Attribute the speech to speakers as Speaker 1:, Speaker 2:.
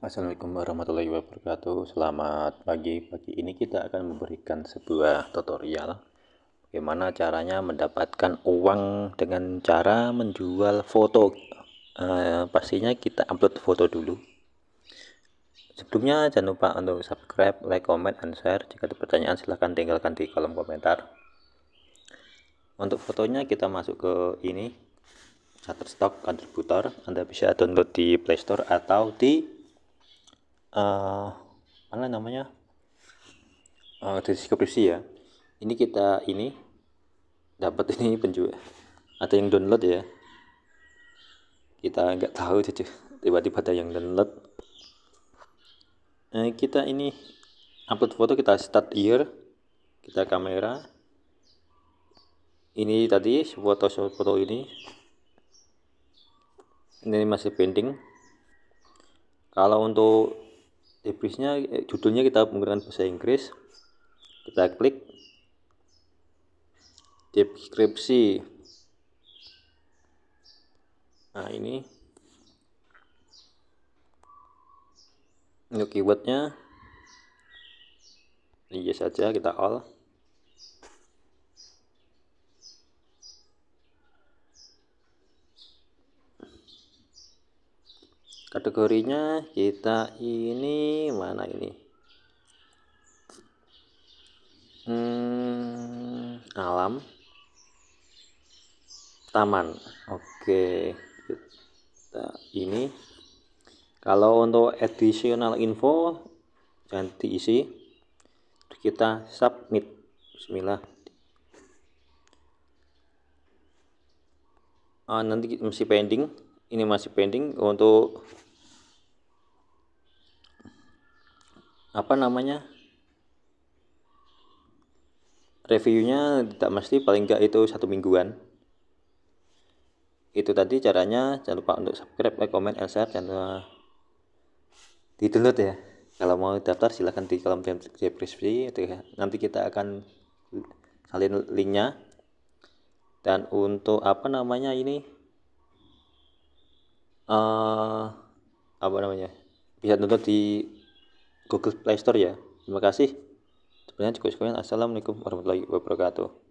Speaker 1: Assalamualaikum warahmatullahi wabarakatuh Selamat pagi Pagi ini kita akan memberikan sebuah tutorial Bagaimana caranya mendapatkan uang Dengan cara menjual foto e, Pastinya kita upload foto dulu Sebelumnya jangan lupa untuk subscribe, like, comment, and share Jika ada pertanyaan silahkan tinggalkan di kolom komentar Untuk fotonya kita masuk ke ini Shutterstock kontributor Anda bisa download di Play Store atau di uh, eh, mana namanya uh, deskripsi ya ini kita ini dapat ini penjual ada yang download ya kita nggak tahu tiba-tiba ada yang download nah, kita ini upload foto kita start year kita kamera ini tadi foto foto ini ini masih pending kalau untuk debrisnya eh, judulnya kita menggunakan bahasa Inggris kita klik deskripsi nah ini untuk keywordnya ini saja kita all kategorinya kita ini mana ini hmm, alam taman oke kita ini kalau untuk additional info ganti isi. kita submit bismillah ah, nanti masih pending ini masih pending untuk apa namanya reviewnya tidak mesti paling enggak itu satu mingguan itu tadi caranya jangan lupa untuk subscribe like comment and share jangan uh, di download ya kalau mau daftar silahkan di kolom deskripsi ya. nanti kita akan salin linknya dan untuk apa namanya ini uh, apa namanya bisa download di Google Play Store ya. Terima kasih. Sebenarnya cukup sekian. Assalamualaikum warahmatullahi wabarakatuh.